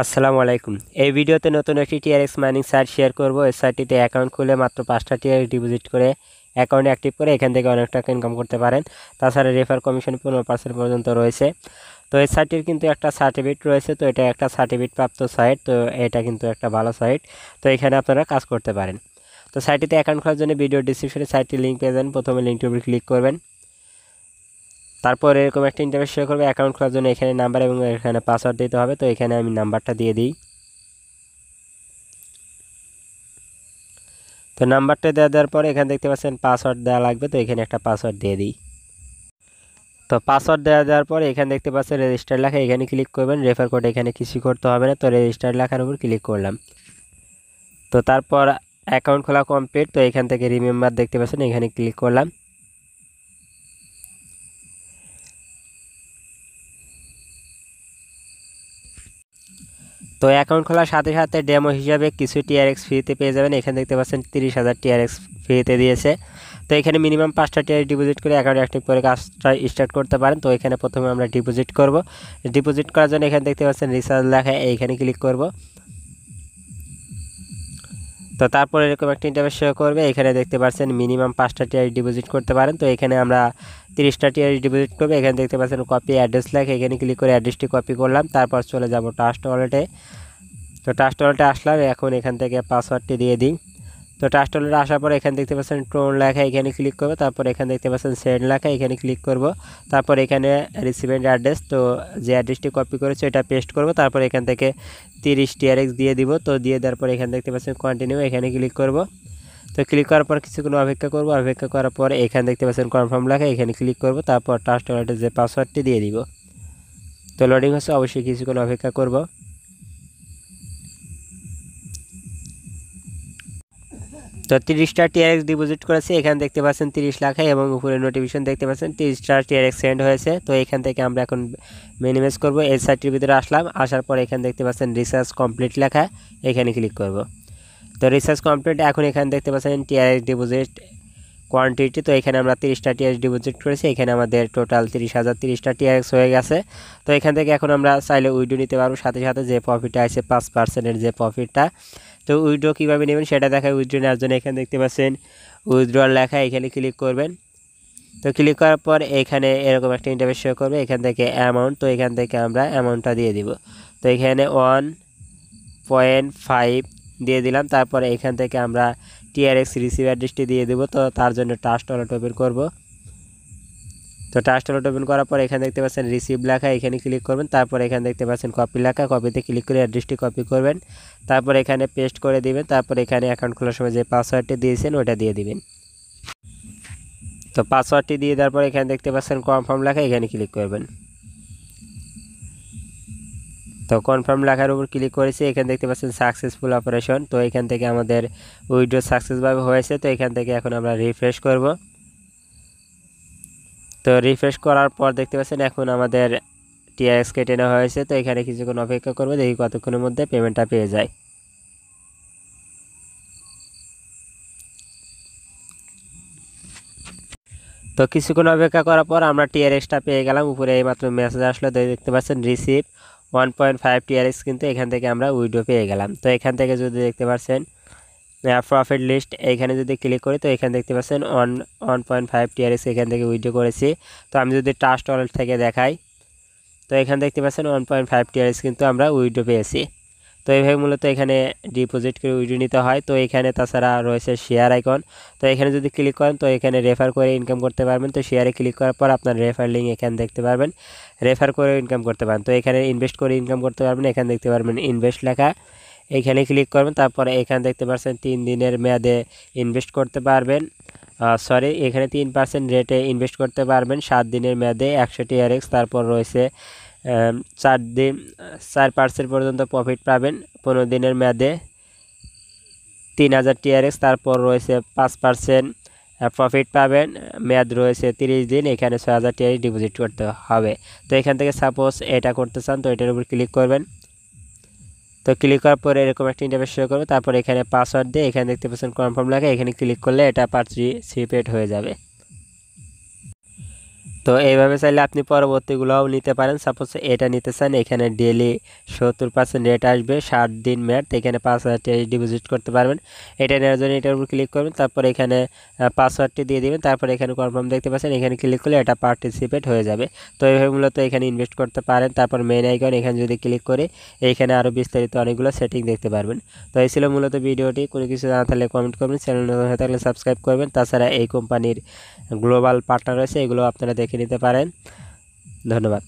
আসসালামু আলাইকুম এই ভিডিওতে নতুন একটি টিআরএক্স মাইনিং সাইট শেয়ার করব এই সাইটটিতে অ্যাকাউন্ট খুলে মাত্র পাঁচটা টিআরএক্স ডিপোজিট করে অ্যাকাউন্ট অ্যাক্টিভ করে এখান থেকে অনেক টাকা ইনকাম করতে পারেন তাছাড়া রেফার কমিশন পনেরো পার্সেন্ট পর্যন্ত রয়েছে তো এই সাইটটির কিন্তু একটা সার্টিফিকেট রয়েছে তো এটা একটা সার্টিফিকেট প্রাপ্ত সাইট তো এটা কিন্তু একটা ভালো সাইট তো এখানে আপনারা কাজ করতে পারেন তো সাইটটিতে অ্যাকাউন্ট খোলার জন্য ভিডিও ডিসক্রিপশনে সাইটটির লিঙ্ক পেয়ে যান প্রথমে লিঙ্কটির উপরে ক্লিক করবেন তারপর এরকম একটা ইন্টারভিউ শেয়ার করবে অ্যাকাউন্ট খোলার জন্য এখানে নাম্বার এবং এখানে পাসওয়ার্ড দিতে হবে তো এখানে আমি নাম্বারটা দিয়ে দিই তো নাম্বারটা দেওয়া দেওয়ার পর এখানে দেখতে পাচ্ছেন পাসওয়ার্ড দেওয়া লাগবে তো এখানে একটা পাসওয়ার্ড দিয়ে দিই তো পাসওয়ার্ড দেওয়া দেওয়ার পর এখানে দেখতে পাচ্ছেন রেজিস্টার লেখা এখানে ক্লিক করবেন রেফার কোড এখানে কিছু করতে হবে না তো রেজিস্টার লেখার উপর ক্লিক করলাম তো তারপর অ্যাকাউন্ট খোলা কমপ্লিট তো এখান থেকে রিমেম্বার দেখতে পাচ্ছেন এখানে ক্লিক করলাম তো অ্যাকাউন্ট খোলার সাথে সাথে ডেমো হিসাবে কিছু টিআরএক্স ফ্রিতে পেয়ে যাবেন এখানে দেখতে পাচ্ছেন তিরিশ হাজার টিআরএক্স ফ্রিতে দিয়েছে তো এখানে মিনিমাম পাঁচটা টিআর ডিপোজিট করে অ্যাকাউন্ট অ্যাক্টিভ করে কাজটা স্টার্ট করতে পারেন তো এখানে প্রথমে আমরা ডিপোজিট করব ডিপোজিট করার জন্য এখানে দেখতে পাচ্ছেন রিচার্জ লেখা এইখানে ক্লিক করব তো তারপর এরকম একটা ইন্টারভিউ করবে এখানে দেখতে পাচ্ছেন মিনিমাম পাঁচটা টিআর ডিপোজিট করতে পারেন তো এখানে আমরা তিরিশটা টিআর ডিপোজিট করবে এখানে দেখতে পাচ্ছেন কপি অ্যাড্রেস লেখা এখানে ক্লিক করে অ্যাড্রেসটি কপি করলাম তারপর চলে যাব ট্রাস্ট ওয়ালেটে তো ট্রাস্ট ওয়ালেটে আসলাম এখন এখান থেকে পাসওয়ার্ডটি দিয়ে দিই তো ট্রাস্ট ওয়ালেটে আসার পর এখানে দেখতে পাচ্ছেন টোন লেখা এখানে ক্লিক করবো তারপর এখানে দেখতে পাচ্ছেন সেন্ড লেখা এখানে ক্লিক করব তারপর এখানে রিসিভেন্ট অ্যাড্রেস তো যে অ্যাড্রেসটি কপি করেছে এটা পেস্ট করব তারপর এখান থেকে তিরিশ টিআরএক্স দিয়ে দিব তো দিয়ে দেওয়ার পর এখানে দেখতে পাচ্ছেন কন্টিনিউ এখানে ক্লিক করবো তো ক্লিক করার পর কিছুক্ষণ অপেক্ষা করবো অপেক্ষা করার পর এখানে দেখতে পাচ্ছেন কনফার্ম লেখা এখানে ক্লিক করবো তারপর টাস্ট ওয়ালেটের যে পাসওয়ার্ডটি দিয়ে দিব তো লোডিং হচ্ছে অবশ্যই কিছুক্ষণ অপেক্ষা করব তো তিরিশটা টিআরএক্স ডিপোজিট করেছে এখানে দেখতে পাচ্ছেন তিরিশ লাখে এবং উপরে নোটিফিকেশন দেখতে পাচ্ছেন তিরিশটা টিআরএক্স সেন্ড হয়েছে তো এখান থেকে আমরা এখন মিনিমাইজ করবো এই সাইটটির ভিতরে আসলাম আসার পর এখানে দেখতে পাচ্ছেন রিসার্চ কমপ্লিট লেখা এখানে ক্লিক করবো তো রিসার্চ কমপ্লিট এখন এখানে দেখতে পাচ্ছেন টিআরএস ডিপোজিট কোয়ান্টিটি তো এখানে আমরা তিরিশটা টিআরএস ডিপোজিট করেছি এখানে আমাদের টোটাল তিরিশ হাজার তিরিশটা টিআরএস হয়ে গেছে তো এখান থেকে এখন আমরা চাইলে উইডো নিতে পারবো সাথে সাথে যে প্রফিটটা আছে পাঁচ পার্সেন্টের যে প্রফিটটা তো উইড্রো কীভাবে নেবেন সেটা দেখায় উইড্রো নেওয়ার জন্য এখানে দেখতে পাচ্ছেন উইড্রোর লেখা এখানে ক্লিক করবেন তো ক্লিক করার পর এখানে এরকম একটা ইন্টারভেস শো করবে এখান থেকে অ্যামাউন্ট তো এখান থেকে আমরা অ্যামাউন্টটা দিয়ে দিব তো এখানে ওয়ান পয়েন্ট ফাইভ দিয়ে দিলাম তারপরে এখান থেকে আমরা টিআরএক্স রিসিভ অ্যাড্রেসটি দিয়ে দেবো তো তার জন্য টাস্ট অলট ওপেন করব তো টাস্ট অলট ওপেন করার পর এখানে দেখতে পাচ্ছেন রিসিভ লেখা এখানে ক্লিক করবেন তারপর এখানে দেখতে পাচ্ছেন কপি লেখা কপিতে ক্লিক করে অ্যাড্রেসটি কপি করবেন তারপর এখানে পেস্ট করে দিবেন তারপর এখানে অ্যাকাউন্ট খোলার সময় যে পাসওয়ার্ডটি দিয়েছেন ওটা দিয়ে দিবেন তো পাসওয়ার্ডটি দিয়ে দেওয়ার পর এখানে দেখতে পাচ্ছেন কনফার্ম লেখা এখানে ক্লিক করবেন তো কনফার্ম লেখার উপর ক্লিক করেছি এখানে দেখতে পাচ্ছেন সাকসেসফুল অপারেশন তো এখান থেকে আমাদের উইড্রো সাকসেসভাবে হয়েছে তো এখান থেকে এখন আমরা রিফ্রেশ করব তো রিফ্রেশ করার পর দেখতে পাচ্ছেন এখন আমাদের টিআরএক্স কেটে নেওয়া হয়েছে তো এখানে কিছুক্ষণ অপেক্ষা করবো দেখি কতক্ষণের মধ্যে পেমেন্টটা পেয়ে যায় তো কিছুক্ষণ অপেক্ষা করার পর আমরা টিআরএক্সটা পেয়ে গেলাম উপরে এই মাত্র মেসেজ আসলো দেখতে পাচ্ছেন receive one point five TRX কিন্তু এখান থেকে আমরা উইডো পেয়ে গেলাম তো এখান থেকে যদি দেখতে পাচ্ছেন প্রফিট লিস্ট এখানে যদি ক্লিক করি তো এখানে দেখতে পাচ্ছেন one one point five TRX এখান থেকে উইডো করেছি তো আমি যদি ট্রাস্ট ওয়ালেট থেকে দেখাই তো এখানে দেখতে পাচ্ছেন ওয়ান পয়েন্ট ফাইভ টিআরএক্স কিন্তু আমরা উইডো পেয়েছি তো এইভাবে মূলত এখানে ডিপোজিট করে উইড্রো নিতে হয় তো এখানে তাছাড়া রয়েছে শেয়ার আইকন তো এখানে যদি ক্লিক করেন তো এখানে রেফার করে ইনকাম করতে পারবেন তো শেয়ারে ক্লিক করার পর আপনার রেফার লিঙ্ক এখানে দেখতে পারবেন রেফার করে ইনকাম করতে পারেন তো এখানে ইনভেস্ট করে ইনকাম করতে পারবেন এখানে দেখতে পারবেন ইনভেস্ট লেখা এখানে ক্লিক করবেন তারপরে এখানে দেখতে পাচ্ছেন তিন দিনের মেয়াদে ইনভেস্ট করতে পারবেন সরি এখানে তিন পার্সেন্ট রেটে ইনভেস্ট করতে পারবেন সাত দিনের মেয়াদে একশোটি এক্স তারপর রয়েছে চার দিন চার পার্সেন্ট পর্যন্ত প্রফিট পাবেন পনেরো দিনের মেয়াদে তিন হাজার টিআরএক্স তারপর রয়েছে পাঁচ পার্সেন্ট প্রফিট পাবেন মেয়াদ রয়েছে তিরিশ দিন এখানে ছয় হাজার টিআরএক্স ডিপোজিট করতে হবে তো এখান থেকে সাপোজ এটা করতে চান তো এটার উপর ক্লিক করবেন তো ক্লিক করার পরে এরকম একটা ইন্টারফেস শুরু করবে তারপর এখানে পাসওয়ার্ড দিয়ে এখানে দেখতে পাচ্ছেন কনফার্ম লাগে এখানে ক্লিক করলে এটা পার্টি সিপেড হয়ে যাবে তো এইভাবে চাইলে আপনি পরবর্তীগুলোও নিতে পারেন সাপোজ এটা নিতে চান এখানে ডেলি সত্তর পার্সেন্ট রেট আসবে ষাট দিন মেয়াদ এখানে পাঁচ হাজার ডিপোজিট করতে পারবেন এটা নেওয়ার জন্য এটার উপর ক্লিক করবেন তারপর এখানে পাসওয়ার্ডটি দিয়ে দেবেন তারপর এখানে কনফার্ম দেখতে পাচ্ছেন এখানে ক্লিক করলে এটা পার্টিসিপেট হয়ে যাবে তো এইভাবে মূলত এখানে ইনভেস্ট করতে পারেন তারপর মেন আইকন এখানে যদি ক্লিক করে এখানে আরও বিস্তারিত অনেকগুলো সেটিং দেখতে পারবেন তো এই ছিল মূলত ভিডিওটি কোনো কিছু জানা থাকলে কমেন্ট করবেন চ্যানেল নতুন হয়ে থাকলে সাবস্ক্রাইব করবেন তাছাড়া এই কোম্পানির গ্লোবাল পার্টনার রয়েছে এগুলো আপনারা দেখে দেখে নিতে পারেন ধন্যবাদ